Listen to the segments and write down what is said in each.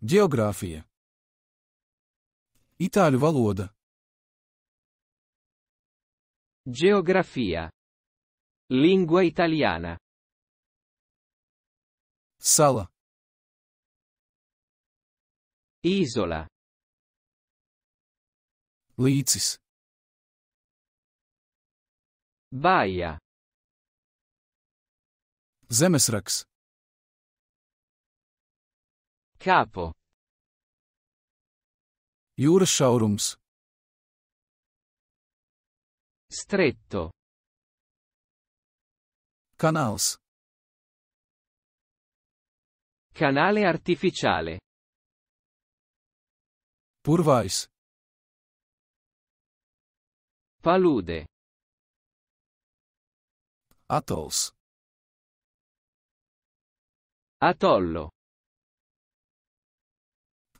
Geogrāfija Itāļu valoda Geografija Lingua italiana Sala Izola Līcis Baija Zemesraks Capo. Jūras šaurums. Stretto. Canals. Canale artificiale. Purvais. Palude. Atolls. Atollo.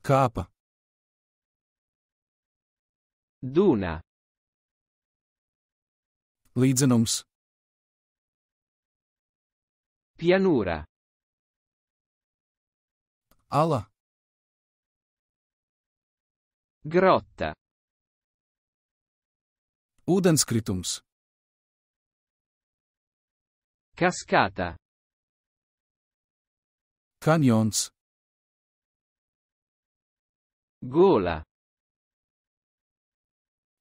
Capa. Duna. Līdzenums. Pianura. Ala. Grotta. Ūdenskritums. Cascata. Canyons. Gola.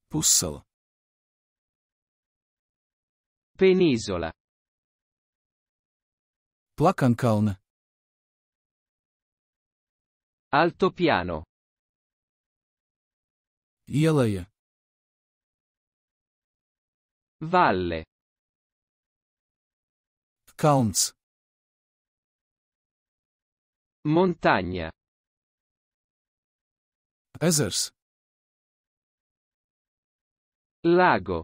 Pussolo. Penisola. Plakankalna. Altopiano. Ieleja. Valle. Kalns. Montagna. Esers. Lago.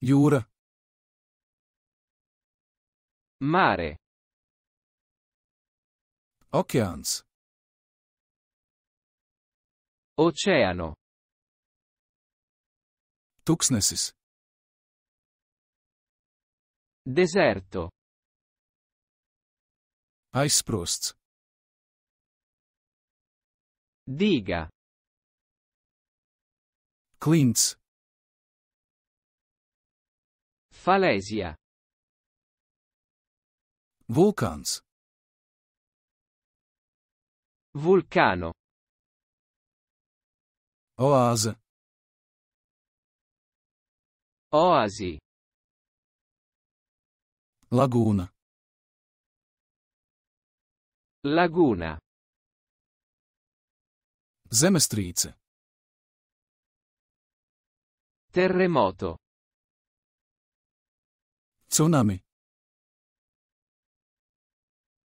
Jura. Mare. Oceans. Oceano. Tuksnesis. Deserto. Eisprosts. Diga. Cleans. Falesia. Vulcans. Vulcano. Oase. Oasi. Laguna. Laguna. Земестрійце. Terremoto. Tsunami.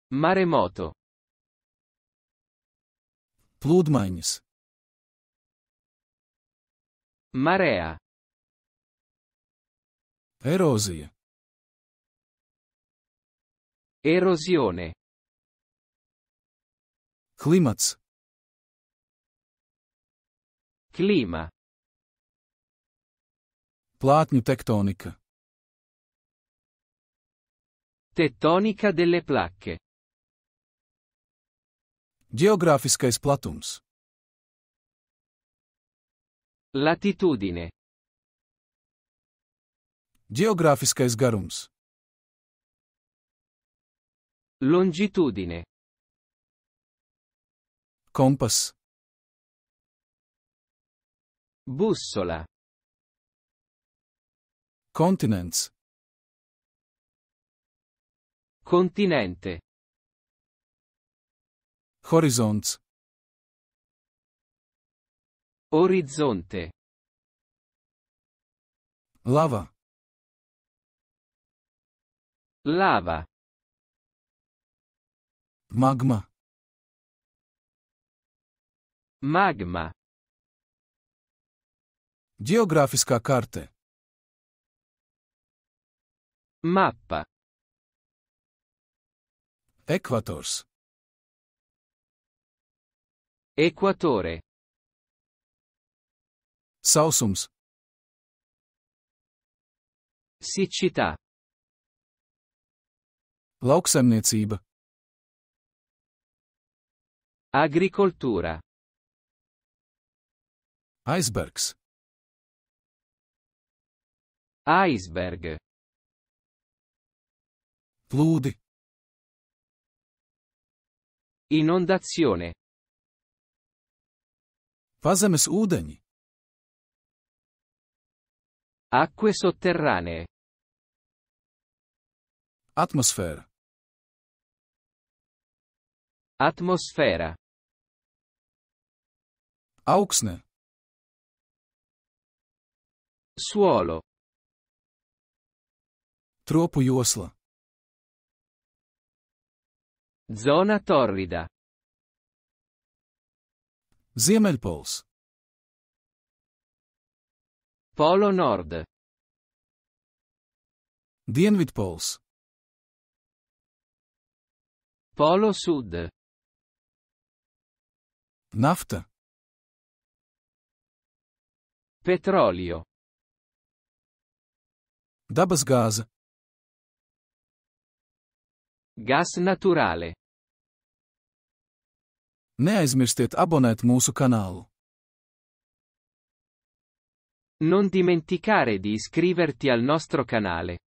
Maremoto. Плудмайніс. Marea. Ерозія. Erosione. Климац. clima, platnju tectonica, tectonica delle placche, geograficaes platums, latitudine, geograficaes garums, longitudine, compass, Bussola. Continents. Continente. Horizons. Orizzonte. Lava. Lava. Magma. Magma. Geografiska karte. Mappa. Equators. Equatore. Sausums. Siccità. Lauksaimniecība. Agricoltura. Icebergs. Iceberg. Flood. Inondazione. Pazemes er ūdeņi. Acque sotterranee. Atmosfera. Atmosfera. Auxne. Suolo. Tropu josla. Zona torrida. Ziemeļpols. Polo Nord. Dienvidpols. Polo Sud. Nafta. Petrolio. Dabasgāze. Gas naturale. Neaizmirstiet abbonet mūsu kanālu. Non dimenticare di iscriverti al nostro canale.